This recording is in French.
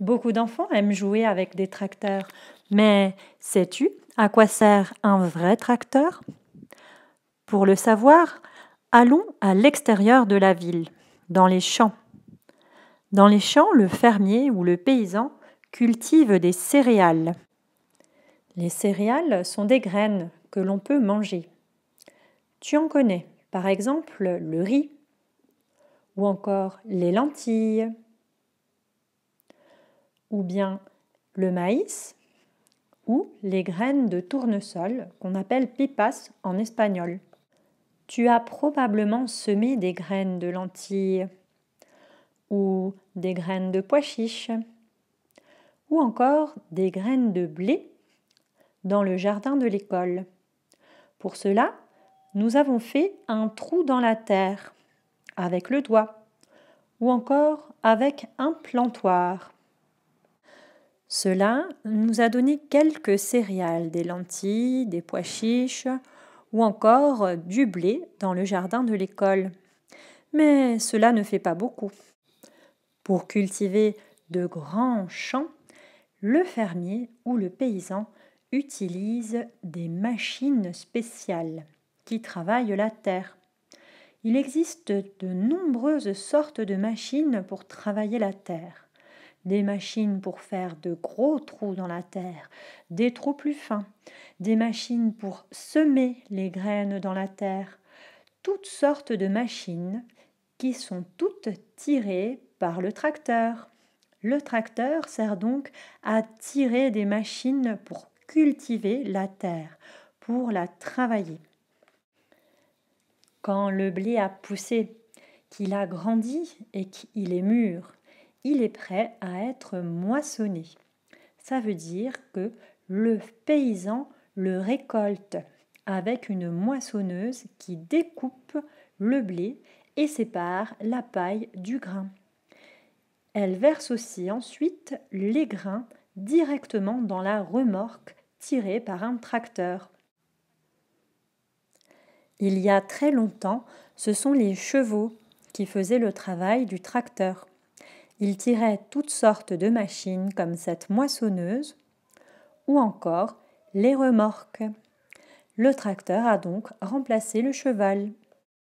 Beaucoup d'enfants aiment jouer avec des tracteurs, mais sais-tu à quoi sert un vrai tracteur Pour le savoir, allons à l'extérieur de la ville, dans les champs. Dans les champs, le fermier ou le paysan cultive des céréales. Les céréales sont des graines que l'on peut manger. Tu en connais, par exemple, le riz ou encore les lentilles ou bien le maïs ou les graines de tournesol qu'on appelle pipas en espagnol. Tu as probablement semé des graines de lentilles ou des graines de pois chiches ou encore des graines de blé dans le jardin de l'école. Pour cela, nous avons fait un trou dans la terre avec le doigt ou encore avec un plantoir. Cela nous a donné quelques céréales, des lentilles, des pois chiches ou encore du blé dans le jardin de l'école. Mais cela ne fait pas beaucoup. Pour cultiver de grands champs, le fermier ou le paysan utilise des machines spéciales qui travaillent la terre. Il existe de nombreuses sortes de machines pour travailler la terre des machines pour faire de gros trous dans la terre, des trous plus fins, des machines pour semer les graines dans la terre, toutes sortes de machines qui sont toutes tirées par le tracteur. Le tracteur sert donc à tirer des machines pour cultiver la terre, pour la travailler. Quand le blé a poussé, qu'il a grandi et qu'il est mûr, il est prêt à être moissonné. Ça veut dire que le paysan le récolte avec une moissonneuse qui découpe le blé et sépare la paille du grain. Elle verse aussi ensuite les grains directement dans la remorque tirée par un tracteur. Il y a très longtemps, ce sont les chevaux qui faisaient le travail du tracteur. Il tirait toutes sortes de machines comme cette moissonneuse ou encore les remorques. Le tracteur a donc remplacé le cheval.